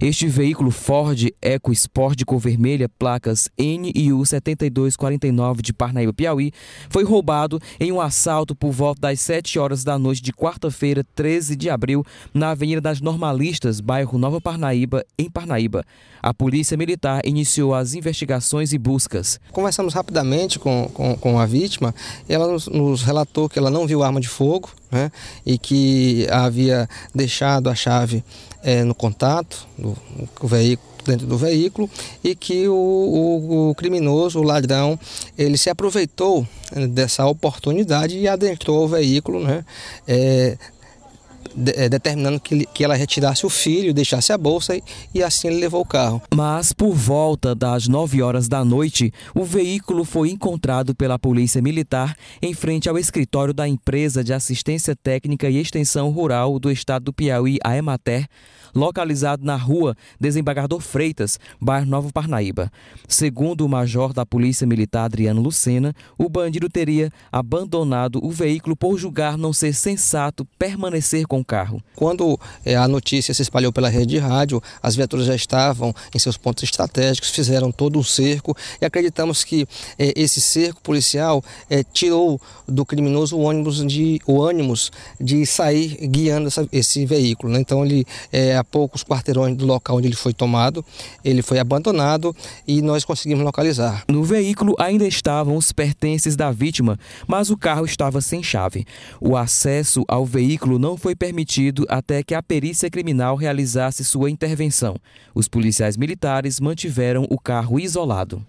Este veículo Ford Eco Sport de cor vermelha, placas NIU7249 de Parnaíba, Piauí, foi roubado em um assalto por volta das 7 horas da noite de quarta-feira, 13 de abril, na Avenida das Normalistas, bairro Nova Parnaíba, em Parnaíba. A Polícia Militar iniciou as investigações e buscas. Conversamos rapidamente com, com, com a vítima e ela nos relatou que ela não viu arma de fogo, né? e que havia deixado a chave é, no contato do veículo dentro do veículo e que o, o, o, criminoso, o ladrão, ele se aproveitou né, dessa oportunidade e adentrou o veículo, né? É, eh, determinando que, que ela retirasse o filho, deixasse a bolsa e, e assim ele levou o carro. Mas por volta das 9 horas da noite, o veículo foi encontrado pela Polícia Militar em frente ao escritório da empresa de assistência técnica e extensão rural do estado do Piauí, a Emater, localizado na rua Desembargador Freitas, bairro Novo Parnaíba. Segundo o major da Polícia Militar Adriano Lucena, o bandido teria abandonado o veículo por julgar não ser sensato permanecer com carro. Quando é, a notícia se espalhou pela rede de rádio, as viaturas já estavam em seus pontos estratégicos, fizeram todo um cerco e acreditamos que é, esse cerco policial é, tirou do criminoso o ônibus de o ânimos de sair guiando essa, esse veículo. Né? Então ele é, a poucos quarteirões do local onde ele foi tomado, ele foi abandonado e nós conseguimos localizar. No veículo ainda estavam os pertences da vítima, mas o carro estava sem chave. O acesso ao veículo não foi permitido permitido até que a perícia criminal realizasse sua intervenção. Os policiais militares mantiveram o carro isolado.